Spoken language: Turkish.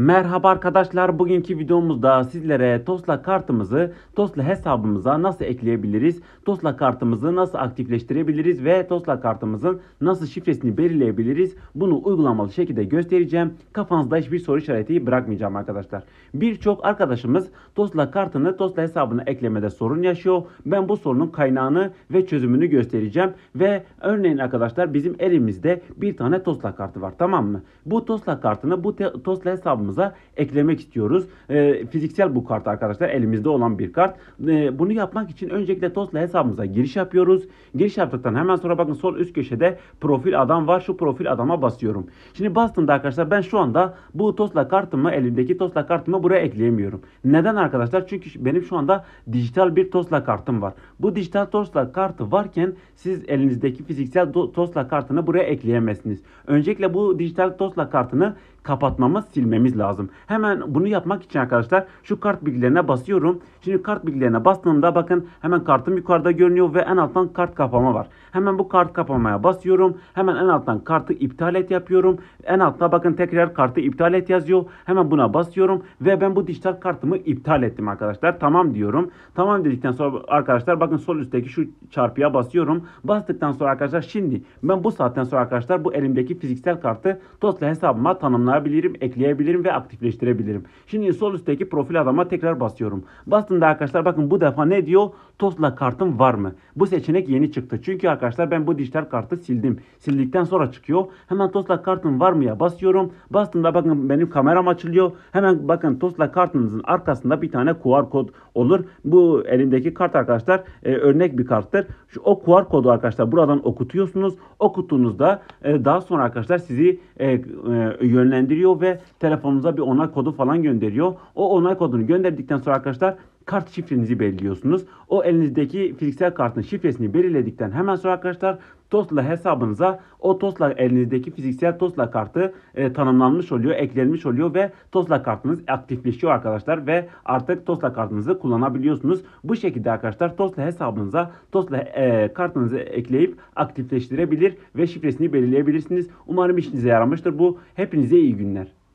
Merhaba arkadaşlar bugünkü videomuzda sizlere Tosla kartımızı Tosla hesabımıza nasıl ekleyebiliriz? Tosla kartımızı nasıl aktifleştirebiliriz ve Tosla kartımızın nasıl şifresini belirleyebiliriz? Bunu uygulamalı şekilde göstereceğim. Kafanızda hiçbir soru işareti bırakmayacağım arkadaşlar. Birçok arkadaşımız Tosla kartını Tosla hesabına eklemede sorun yaşıyor. Ben bu sorunun kaynağını ve çözümünü göstereceğim ve örneğin arkadaşlar bizim elimizde bir tane Tosla kartı var tamam mı? Bu Tosla kartını bu Tosla hesabımıza kartımıza eklemek istiyoruz. E, fiziksel bu kart arkadaşlar elimizde olan bir kart. E, bunu yapmak için öncelikle Tosla hesabımıza giriş yapıyoruz. Giriş yaptıktan hemen sonra bakın sol üst köşede profil adam var. Şu profil adama basıyorum. Şimdi bastığımda arkadaşlar ben şu anda bu Tosla kartımı elimdeki Tosla kartımı buraya ekleyemiyorum. Neden arkadaşlar? Çünkü benim şu anda dijital bir Tosla kartım var. Bu dijital Tosla kartı varken siz elinizdeki fiziksel Tosla kartını buraya ekleyemezsiniz. Öncelikle bu dijital Tosla kartını kapatmamız, silmemiz lazım. Hemen bunu yapmak için arkadaşlar şu kart bilgilerine basıyorum. Şimdi kart bilgilerine bastığımda bakın hemen kartım yukarıda görünüyor ve en alttan kart kapama var. Hemen bu kart kapamaya basıyorum. Hemen en alttan kartı iptal et yapıyorum. En altta bakın tekrar kartı iptal et yazıyor. Hemen buna basıyorum ve ben bu dijital kartımı iptal ettim arkadaşlar. Tamam diyorum. Tamam dedikten sonra arkadaşlar bakın sol üstteki şu çarpıya basıyorum. Bastıktan sonra arkadaşlar şimdi ben bu saatten sonra arkadaşlar bu elimdeki fiziksel kartı Tosla hesabıma tanımladım kullanabilirim, ekleyebilirim ve aktifleştirebilirim. Şimdi sol üstteki profil adama tekrar basıyorum. Bastığımda arkadaşlar bakın bu defa ne diyor? Tosla kartım var mı? Bu seçenek yeni çıktı. Çünkü arkadaşlar ben bu dijital kartı sildim. Sildikten sonra çıkıyor. Hemen Tosla kartım var mı ya basıyorum. Bastığımda bakın benim kameram açılıyor. Hemen bakın Tosla kartınızın arkasında bir tane QR kod olur. Bu elimdeki kart arkadaşlar e, örnek bir karttır. Şu, o QR kodu arkadaşlar buradan okutuyorsunuz. Okuttuğunuzda e, daha sonra arkadaşlar sizi e, e, yönlendirir yönlendiriyor ve telefonunuza bir onay kodu falan gönderiyor. O onay kodunu gönderdikten sonra arkadaşlar kart şifrenizi belirliyorsunuz. O elinizdeki fiziksel kartın şifresini belirledikten hemen sonra arkadaşlar Tosla hesabınıza o Tosla elinizdeki fiziksel Tosla kartı e, tanımlanmış oluyor, eklenmiş oluyor ve Tosla kartınız aktifleşiyor arkadaşlar ve artık Tosla kartınızı kullanabiliyorsunuz. Bu şekilde arkadaşlar Tosla hesabınıza Tosla e, kartınızı ekleyip aktifleştirebilir ve şifresini belirleyebilirsiniz. Umarım işinize yaramıştır bu. Hepinize iyi günler.